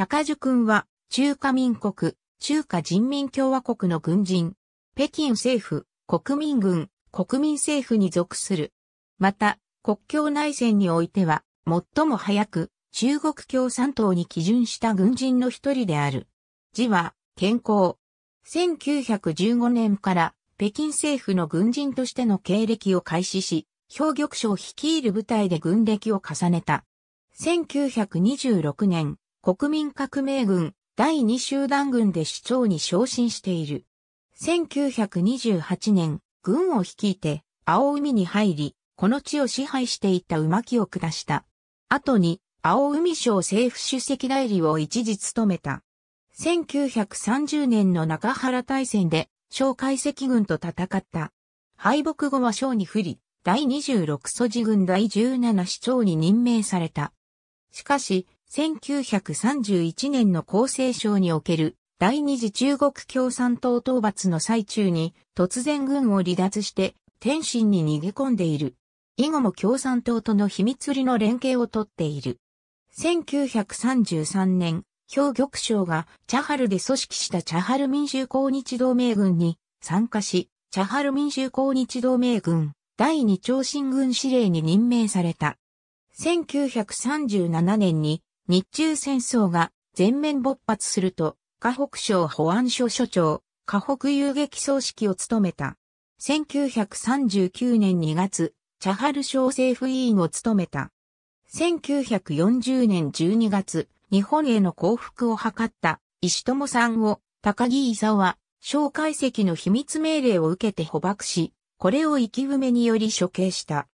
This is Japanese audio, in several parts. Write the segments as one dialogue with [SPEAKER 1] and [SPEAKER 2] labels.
[SPEAKER 1] 高樹君は、中華民国、中華人民共和国の軍人、北京政府、国民軍、国民政府に属する。また、国境内戦においては、最も早く、中国共産党に基準した軍人の一人である。字は、健康。1915年から北京政府の軍人としての経歴を開始し、兵玉省率いる部隊で軍歴を重ねた。1926年、国民革命軍第2集団軍で市長に昇進している。1928年、軍を率いて青海に入り、この地を支配していた馬木を下した。後に、青海省政府主席代理を一時務めた。1930年の中原大戦で、小解析軍と戦った。敗北後は省に不利、第26素地軍第17市長に任命された。しかし、1931年の厚生省における第二次中国共産党討伐の最中に突然軍を離脱して天津に逃げ込んでいる。以後も共産党との秘密裏の連携をとっている。1933年、兵玉省がチャハルで組織したチャハル民衆抗日同盟軍に参加し、チャハル民衆抗日同盟軍第二朝新軍司令に任命された。1937年に日中戦争が全面勃発すると、河北省保安署署長、河北遊撃葬式を務めた。1939年2月、チャハル省政府委員を務めた。1940年12月、日本への降伏を図った石友さんを高木勲は、蒋介析の秘密命令を受けて捕獲し、これを生き埋めにより処刑した。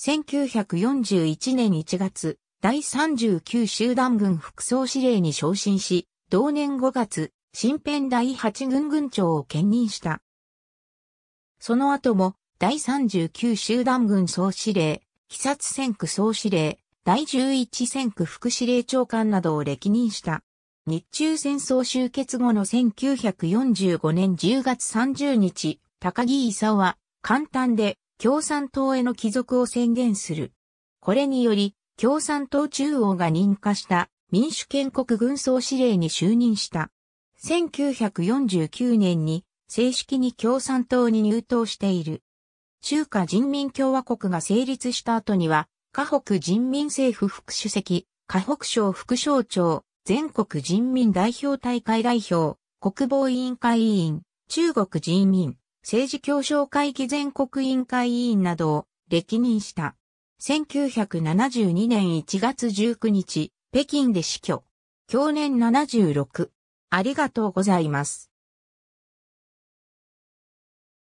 [SPEAKER 1] 1941年1月、第39集団軍副総司令に昇進し、同年5月、新編第8軍軍長を兼任した。その後も、第39集団軍総司令、被殺戦区総司令、第11戦区副司令長官などを歴任した。日中戦争終結後の1945年10月30日、高木勲は、簡単で共産党への帰属を宣言する。これにより、共産党中央が認可した民主建国軍総司令に就任した。1949年に正式に共産党に入党している。中華人民共和国が成立した後には、河北人民政府副主席、河北省副省長、全国人民代表大会代表、国防委員会委員、中国人民、政治協商会議全国委員会委員などを歴任した。1972年1月19日、北京で死去。去年76。ありがとうございます。